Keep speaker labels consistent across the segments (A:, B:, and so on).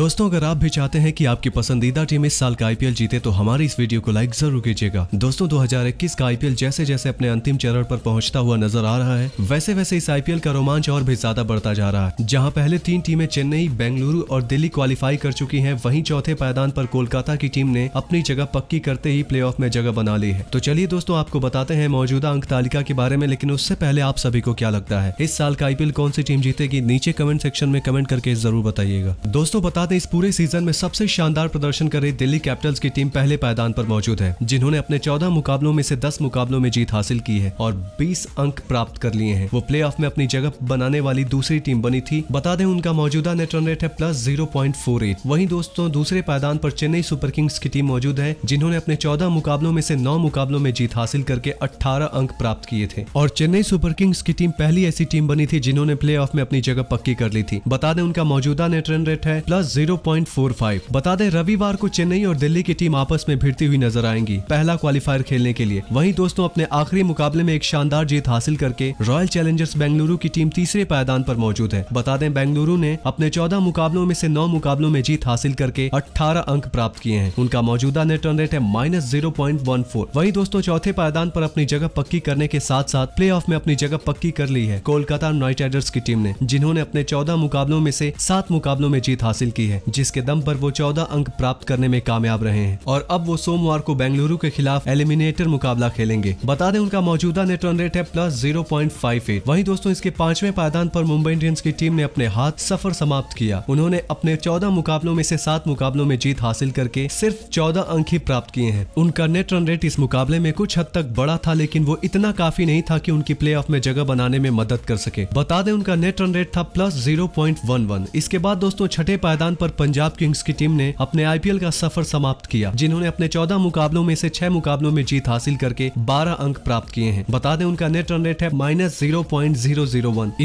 A: दोस्तों अगर आप भी चाहते हैं कि आपकी पसंदीदा टीम इस साल का आईपीएल जीते तो हमारी इस वीडियो को लाइक जरूर कीजिएगा दोस्तों 2021 का आईपीएल जैसे जैसे अपने अंतिम चरण पर पहुंचता हुआ नजर आ रहा है वैसे वैसे इस आईपीएल का रोमांच और भी ज्यादा बढ़ता जा रहा है जहाँ पहले तीन टीमें चेन्नई बेंगलुरु और दिल्ली क्वालिफाई कर चुकी है वही चौथे पायदान पर कोलकाता की टीम ने अपनी जगह पक्की करते ही प्ले में जगह बना ली है तो चलिए दोस्तों आपको बताते हैं मौजूदा अंक तालिका के बारे में लेकिन उससे पहले आप सभी को क्या लगता है इस साल का आईपीएल कौन सी टीम जीतेगी नीचे कमेंट सेक्शन में कमेंट करके जरूर बताइएगा दोस्तों बता साथ इस पूरे सीजन में सबसे शानदार प्रदर्शन कर रही दिल्ली कैपिटल्स की टीम पहले पायदान पर मौजूद है जिन्होंने अपने चौदह मुकाबलों में से दस मुकाबलों में जीत हासिल की है और बीस अंक प्राप्त कर लिए हैं वो प्ले में अपनी जगह बनाने वाली दूसरी टीम बनी थी बता दें उनका मौजूदा नेट रन रेट है प्लस जीरो वही दोस्तों दूसरे पायदान पर चेन्नई सुपर किंग्स की टीम मौजूद है जिन्होंने अपने चौदह मुकाबलों में से नौ मुकाबलों में जीत हासिल करके अट्ठारह अंक प्राप्त किए थे और चेन्नई सुपर किंग्स की टीम पहली ऐसी टीम बनी थी जिन्होंने प्ले में अपनी जगह पक्की कर ली थी बता दें उनका मौजूदा नेट रन रेट है प्लस 0.45 बता दें रविवार को चेन्नई और दिल्ली की टीम आपस में भिड़ती हुई नजर आएंगी पहला क्वालिफायर खेलने के लिए वहीं दोस्तों अपने आखिरी मुकाबले में एक शानदार जीत हासिल करके रॉयल चैलेंजर्स बेंगलुरु की टीम तीसरे पायदान पर मौजूद है बता दें बेंगलुरु ने अपने चौदह मुकाबलों में से नौ मुकाबलों में जीत हासिल करके अठारह अंक प्राप्त किए हैं उनका मौजूदा नेट रन रेट है minus zero point one four वही दोस्तों चौथे पायदान पर अपनी जगह पक्की करने के साथ साथ प्ले में अपनी जगह पक्की कर ली है कोलकाता नाइट राइडर्स की टीम ने जिन्होंने अपने चौदह मुकाबलों में से सात मुकाबलों में जीत हासिल की है जिसके दम पर वो चौदह अंक प्राप्त करने में कामयाब रहे हैं और अब वो सोमवार को बेंगलुरु के खिलाफ एलिमिनेटर मुकाबला खेलेंगे बता दें उनका मौजूदा नेट रन रेट है plus zero point five eight वही दोस्तों इसके पांचवें पायदान पर मुंबई इंडियंस की टीम ने अपने हाथ सफर समाप्त किया उन्होंने अपने चौदह मुकाबलों में से सात मुकाबलों में जीत हासिल करके सिर्फ चौदह अंक ही प्राप्त किए हैं उनका नेट रन रेट इस मुकाबले में कुछ हद तक बड़ा था लेकिन वो इतना काफी नहीं था कि उनकी प्ले में जगह बनाने में मदद कर सके बता दें उनका नेट रन रेट था प्लस जीरो इसके बाद दोस्तों छठे पायदान पर पंजाब किंग्स की टीम ने अपने आईपीएल का सफर समाप्त किया जिन्होंने अपने चौदह मुकाबलों में से छह मुकाबलों में जीत हासिल करके बारह अंक प्राप्त किए हैं बता दें उनका नेट रन रेट है माइनस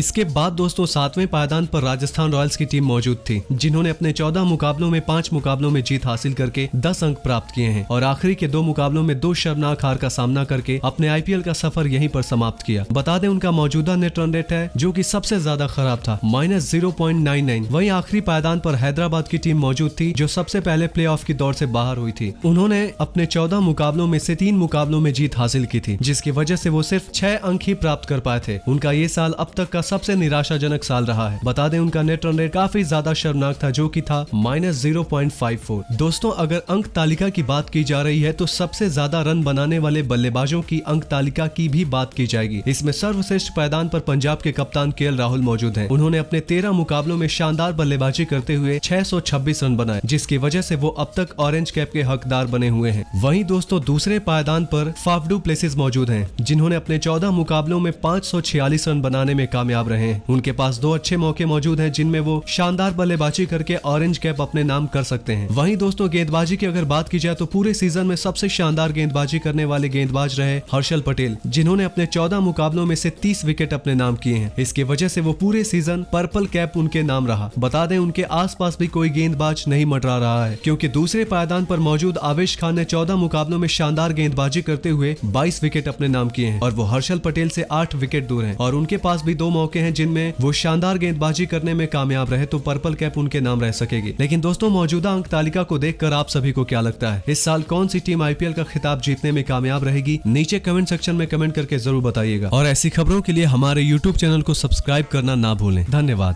A: इसके बाद दोस्तों सातवें पायदान पर राजस्थान रॉयल्स की टीम मौजूद थी जिन्होंने अपने चौदह मुकाबलों में पांच मुकाबलों में जीत हासिल करके दस अंक प्राप्त किए हैं और आखिरी के दो मुकाबलों में दो शर्मनाक हार का सामना करके अपने आईपीएल का सफर यहीं पर समाप्त किया बता दें उनका मौजूदा नेट रन रेट है जो की सबसे ज्यादा खराब था minus zero point nine nine वही आखिरी पायदान पर हैदराबाद हैदराबाद की टीम मौजूद थी जो सबसे पहले प्ले की दौड़ से बाहर हुई थी उन्होंने अपने चौदह मुकाबलों में से तीन मुकाबलों में जीत हासिल की थी जिसकी वजह से वो सिर्फ छह अंक ही प्राप्त कर पाए थे उनका ये साल अब तक का सबसे निराशाजनक साल रहा है बता दें उनका नेट रन रेट काफी ज्यादा शर्मनाक था जो की था minus zero point five four दोस्तों अगर अंक तालिका की बात की जा रही है तो सबसे ज्यादा रन बनाने वाले बल्लेबाजों की अंक तालिका की भी बात की जाएगी इसमें सर्वश्रेष्ठ पैदान पर पंजाब के कप्तान के राहुल मौजूद हैं उन्होंने अपने तेरह मुकाबलों में शानदार बल्लेबाजी करते हुए छह 626 रन बनाए जिसकी वजह से वो अब तक ऑरेंज कैप के हकदार बने हुए हैं वहीं दोस्तों दूसरे पायदान पर फाफडू प्लेसेस मौजूद हैं जिन्होंने अपने 14 मुकाबलों में 546 रन बनाने में कामयाब रहे हैं उनके पास दो अच्छे मौके मौजूद है जिनमें वो शानदार बल्लेबाजी करके ऑरेंज कैप अपने नाम कर सकते हैं वही दोस्तों गेंदबाजी की अगर बात की जाए तो पूरे सीजन में सबसे शानदार गेंदबाजी करने वाले गेंदबाज रहे हर्षल पटेल जिन्होंने अपने चौदह मुकाबलों में से तीस विकेट अपने नाम किए हैं इसकी वजह से वो पूरे सीजन पर्पल कैप उनके नाम रहा बता दें उनके आसपास पास भी कोई गेंदबाज नहीं मटरा रहा है क्योंकि दूसरे पायदान पर मौजूद आवेश खान ने चौदह मुकाबलों में शानदार गेंदबाजी करते हुए बाईस विकेट अपने नाम किए हैं और वो हर्षल पटेल से आठ विकेट दूर है और उनके पास भी दो मौके हैं जिनमें वो शानदार गेंदबाजी करने में कामयाब रहे तो पर्पल कैप उनके नाम रह सकेगी लेकिन दोस्तों मौजूदा अंक तालिका को देख आप सभी को क्या लगता है इस साल कौन सी टीम आई का खिताब जीतने में कामयाब रहेगी नीचे कमेंट सेक्शन में कमेंट करके जरूर बताइएगा और ऐसी खबरों के लिए हमारे यूट्यूब चैनल को सब्सक्राइब करना ना भूलें धन्यवाद